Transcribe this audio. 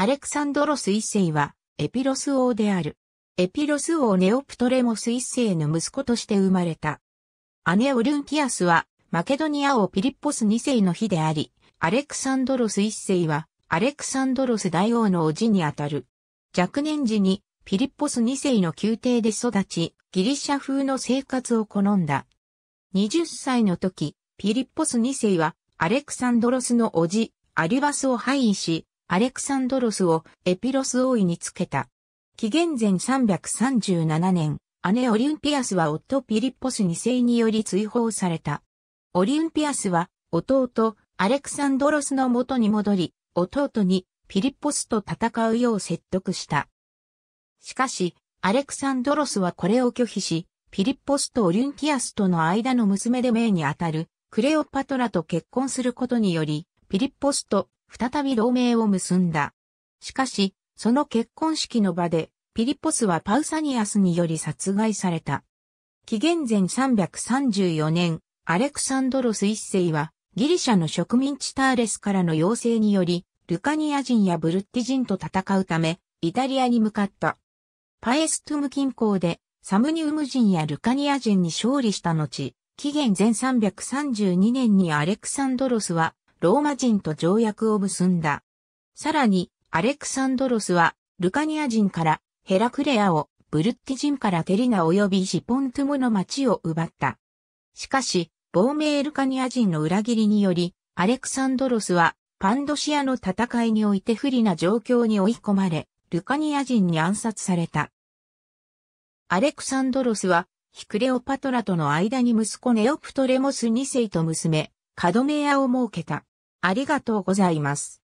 アレクサンドロス一世は、エピロス王である。エピロス王ネオプトレモス一世の息子として生まれた。姉オルンティアスは、マケドニア王ピリッポス二世の妃であり、アレクサンドロス一世は、アレクサンドロス大王の叔父にあたる。若年時に、ピリッポス二世の宮廷で育ち、ギリシャ風の生活を好んだ。20歳の時、ピリッポス二世は、アレクサンドロスの叔父、アリュバスを廃位し、アレクサンドロスをエピロス王位につけた。紀元前337年、姉オリンピアスは夫ピリッポス2世により追放された。オリンピアスは弟アレクサンドロスの元に戻り、弟にピリッポスと戦うよう説得した。しかし、アレクサンドロスはこれを拒否し、ピリッポスとオリンピアスとの間の娘で命にあたるクレオパトラと結婚することにより、ピリッポスと再び同盟を結んだ。しかし、その結婚式の場で、ピリポスはパウサニアスにより殺害された。紀元前334年、アレクサンドロス一世は、ギリシャの植民地ターレスからの要請により、ルカニア人やブルッティ人と戦うため、イタリアに向かった。パエストゥム近郊で、サムニウム人やルカニア人に勝利した後、紀元前332年にアレクサンドロスはローマ人と条約を結んだ。さらに、アレクサンドロスは、ルカニア人からヘラクレアを、ブルッティ人からテリナ及びシポントゥムの町を奪った。しかし、亡命ルカニア人の裏切りにより、アレクサンドロスは、パンドシアの戦いにおいて不利な状況に追い込まれ、ルカニア人に暗殺された。アレクサンドロスは、ヒクレオパトラとの間に息子ネオプトレモス2世と娘、カドメアを設けた。ありがとうございます。